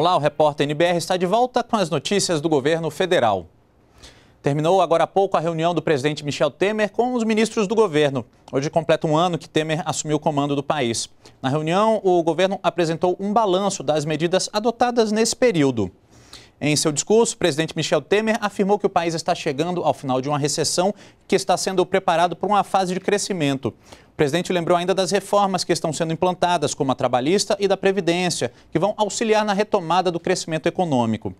Olá, o repórter NBR está de volta com as notícias do governo federal. Terminou agora há pouco a reunião do presidente Michel Temer com os ministros do governo. Hoje completa um ano que Temer assumiu o comando do país. Na reunião, o governo apresentou um balanço das medidas adotadas nesse período. Em seu discurso, o presidente Michel Temer afirmou que o país está chegando ao final de uma recessão que está sendo preparado para uma fase de crescimento. O presidente lembrou ainda das reformas que estão sendo implantadas, como a trabalhista e da Previdência, que vão auxiliar na retomada do crescimento econômico.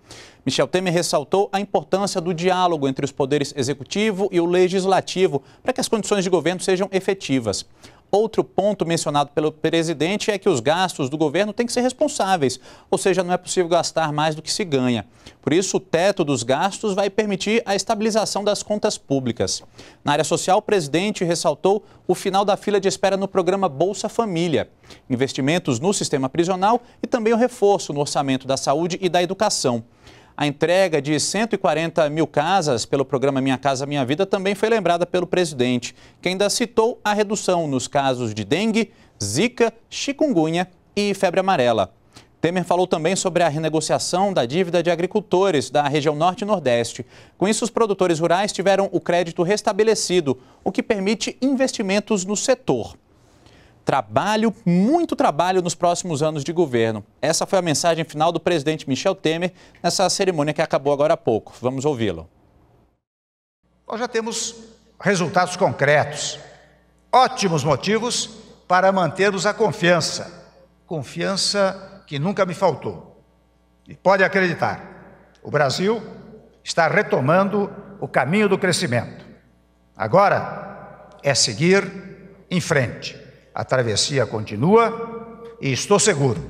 Michel Temer ressaltou a importância do diálogo entre os poderes executivo e o legislativo para que as condições de governo sejam efetivas. Outro ponto mencionado pelo presidente é que os gastos do governo têm que ser responsáveis, ou seja, não é possível gastar mais do que se ganha. Por isso, o teto dos gastos vai permitir a estabilização das contas públicas. Na área social, o presidente ressaltou o final da fila de espera no programa Bolsa Família, investimentos no sistema prisional e também o reforço no orçamento da saúde e da educação. A entrega de 140 mil casas pelo programa Minha Casa Minha Vida também foi lembrada pelo presidente, que ainda citou a redução nos casos de dengue, zika, chikungunya e febre amarela. Temer falou também sobre a renegociação da dívida de agricultores da região Norte e Nordeste. Com isso, os produtores rurais tiveram o crédito restabelecido, o que permite investimentos no setor. Trabalho, muito trabalho nos próximos anos de governo. Essa foi a mensagem final do presidente Michel Temer nessa cerimônia que acabou agora há pouco. Vamos ouvi-lo. Nós já temos resultados concretos, ótimos motivos para mantermos a confiança. Confiança que nunca me faltou. E pode acreditar, o Brasil está retomando o caminho do crescimento. Agora é seguir em frente a travessia continua e estou seguro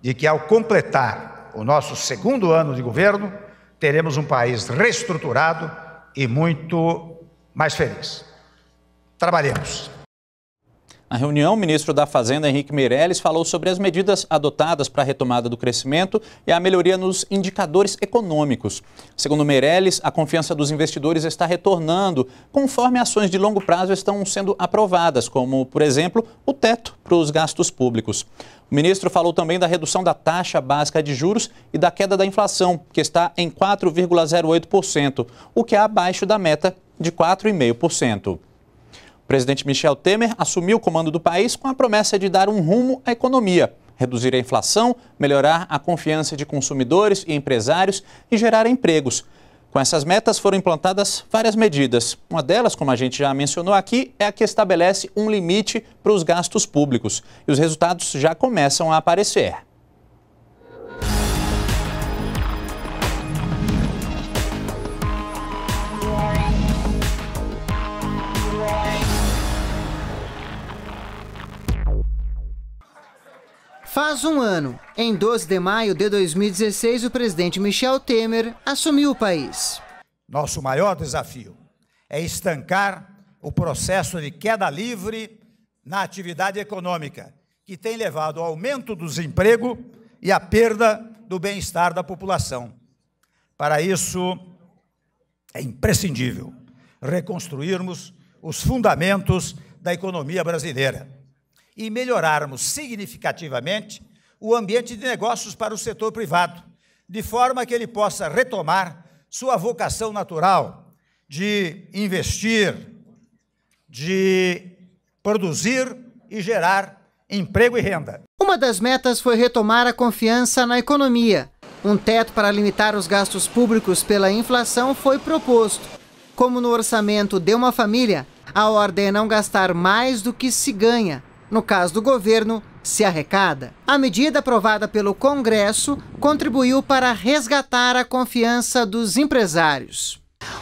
de que ao completar o nosso segundo ano de governo, teremos um país reestruturado e muito mais feliz. Trabalhemos. Na reunião, o ministro da Fazenda, Henrique Meirelles, falou sobre as medidas adotadas para a retomada do crescimento e a melhoria nos indicadores econômicos. Segundo Meirelles, a confiança dos investidores está retornando conforme ações de longo prazo estão sendo aprovadas, como, por exemplo, o teto para os gastos públicos. O ministro falou também da redução da taxa básica de juros e da queda da inflação, que está em 4,08%, o que é abaixo da meta de 4,5% presidente Michel Temer assumiu o comando do país com a promessa de dar um rumo à economia, reduzir a inflação, melhorar a confiança de consumidores e empresários e gerar empregos. Com essas metas foram implantadas várias medidas. Uma delas, como a gente já mencionou aqui, é a que estabelece um limite para os gastos públicos. E os resultados já começam a aparecer. Faz um ano, em 12 de maio de 2016, o presidente Michel Temer assumiu o país. Nosso maior desafio é estancar o processo de queda livre na atividade econômica, que tem levado ao aumento do desemprego e à perda do bem-estar da população. Para isso, é imprescindível reconstruirmos os fundamentos da economia brasileira e melhorarmos significativamente o ambiente de negócios para o setor privado, de forma que ele possa retomar sua vocação natural de investir, de produzir e gerar emprego e renda. Uma das metas foi retomar a confiança na economia. Um teto para limitar os gastos públicos pela inflação foi proposto. Como no orçamento de uma família, a ordem é não gastar mais do que se ganha no caso do governo, se arrecada. A medida aprovada pelo Congresso contribuiu para resgatar a confiança dos empresários.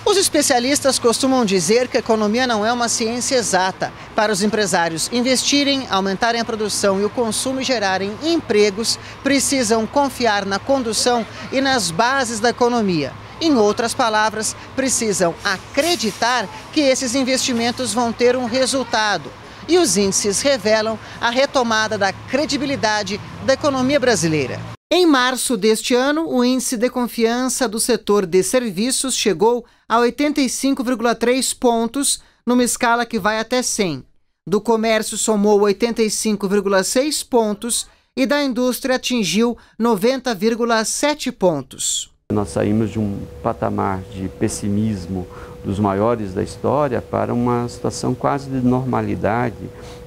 Os especialistas costumam dizer que a economia não é uma ciência exata. Para os empresários investirem, aumentarem a produção e o consumo e gerarem empregos, precisam confiar na condução e nas bases da economia. Em outras palavras, precisam acreditar que esses investimentos vão ter um resultado e os índices revelam a retomada da credibilidade da economia brasileira. Em março deste ano, o índice de confiança do setor de serviços chegou a 85,3 pontos, numa escala que vai até 100. Do comércio somou 85,6 pontos e da indústria atingiu 90,7 pontos. Nós saímos de um patamar de pessimismo dos maiores da história para uma situação quase de normalidade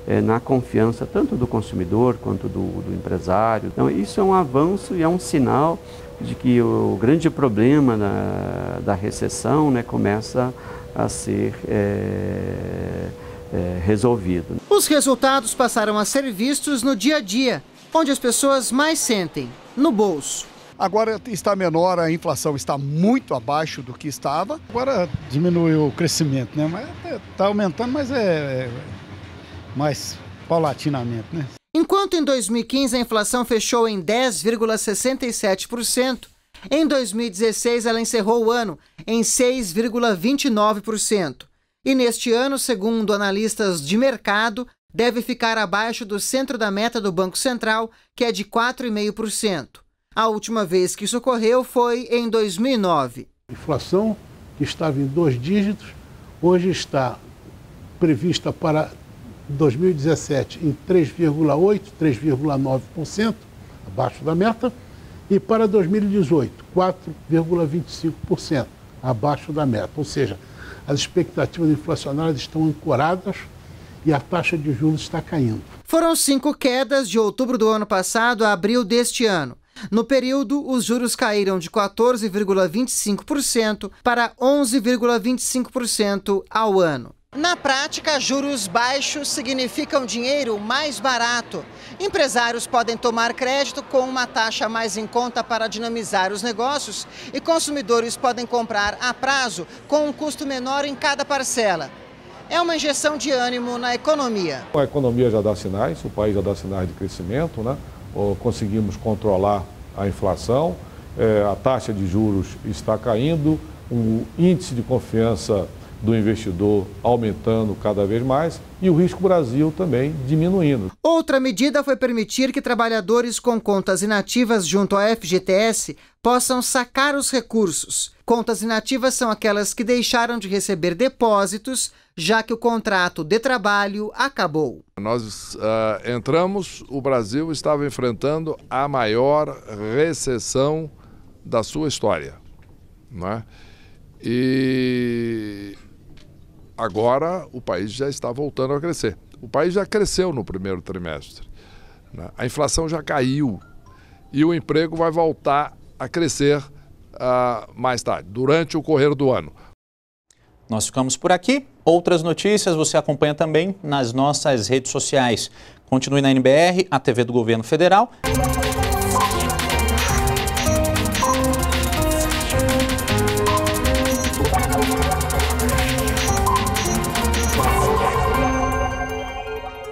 é, na confiança tanto do consumidor quanto do, do, empresário. Então, isso é um avanço e é um sinal de que o grande problema da, da recessão né, começa a ser é, é, resolvido. Os resultados passaram a ser vistos no dia a dia, onde as pessoas mais sentem, no bolso. Agora está menor, a inflação está muito abaixo do que estava. Agora diminuiu o crescimento, né? Mas está é, aumentando, mas é, é mais paulatinamente, né? Enquanto em 2015 a inflação fechou em 10,67%, em 2016 ela encerrou o ano em 6,29%. E neste ano, segundo analistas de mercado, deve ficar abaixo do centro da meta do Banco Central, que é de 4,5%. A última vez que isso ocorreu foi em 2009. A inflação que estava em dois dígitos, hoje está prevista para 2017 em 3,8, 3,9%, abaixo da meta, e para 2018, 4,25%, abaixo da meta. Ou seja, as expectativas inflacionárias estão ancoradas e a taxa de juros está caindo. Foram cinco quedas de outubro do ano passado a abril deste ano. No período, os juros caíram de 14,25% para 11,25% ao ano. Na prática, juros baixos significam dinheiro mais barato. Empresários podem tomar crédito com uma taxa mais em conta para dinamizar os negócios e consumidores podem comprar a prazo com um custo menor em cada parcela. É uma injeção de ânimo na economia. A economia já dá sinais, o país já dá sinais de crescimento, né? conseguimos controlar a inflação, eh, a taxa de juros está caindo, o índice de confiança do investidor aumentando cada vez mais e o risco Brasil também diminuindo. Outra medida foi permitir que trabalhadores com contas inativas junto à FGTS possam sacar os recursos. Contas inativas são aquelas que deixaram de receber depósitos, já que o contrato de trabalho acabou. Nós uh, entramos, o Brasil estava enfrentando a maior recessão da sua história. Não é? E agora o país já está voltando a crescer. O país já cresceu no primeiro trimestre. Né? A inflação já caiu e o emprego vai voltar a crescer uh, mais tarde, durante o correr do ano. Nós ficamos por aqui. Outras notícias você acompanha também nas nossas redes sociais. Continue na NBR, a TV do Governo Federal.